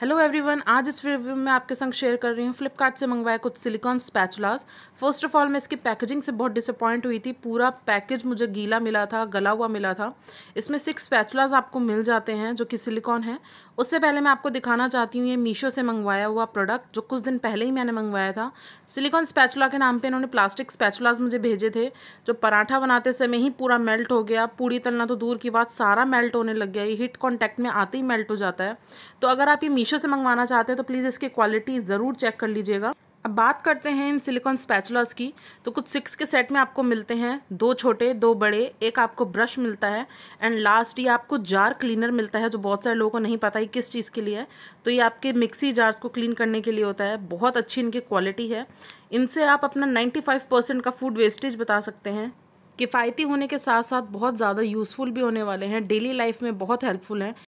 hello everyone आज इस review में आपके संग शेयर कर रही हूँ फ्लिपकार्ट से मंगवाया कुछ silicone spatulas first of all मैं इसकी पैकेजिंग से बहुत डिसअपॉइंट हुई थी पूरा पैकेज मुझे गीला मिला था गला हुआ मिला था इसमें सिक्स स्पैचुलास आपको मिल जाते हैं जो कि सिलिकॉन है उससे पहले मैं आपको दिखाना चाहती हूँ ये मीशो से मंगवाया हुआ प्रोडक्ट जो कुछ दिन पहले ही मैंने मंगवाया था सिलिकॉन स्पैचुला के नाम पर इन्होंने प्लास्टिक स्पैचुलास मुझे भेजे थे जो पराठा बनाते समय ही पूरा मेल्ट हो गया पूरी तलना तो दूर की बात सारा मेल्ट होने लग गया ये हिट कॉन्टैक्ट में आते ही मेल्ट हो जाता है तो अगर आप ये मीशो से मंगवाना चाहते हैं तो प्लीज़ इसकी क्वालिटी ज़रूर चेक कर लीजिएगा अब बात करते हैं इन सिलिकॉन स्पैचुलर्स की तो कुछ सिक्स के सेट में आपको मिलते हैं दो छोटे दो बड़े एक आपको ब्रश मिलता है एंड लास्ट ये आपको जार क्लीनर मिलता है जो बहुत सारे लोगों को नहीं पता है किस चीज़ के लिए है तो ये आपके मिक्सी जार्स को क्लीन करने के लिए होता है बहुत अच्छी इनकी क्वालिटी है इनसे आप अपना नाइन्टी परसेंट का फूड वेस्टेज बता सकते हैं किफ़ायती होने के साथ साथ बहुत ज़्यादा यूज़फुल भी होने वाले हैं डेली लाइफ में बहुत हेल्पफुल हैं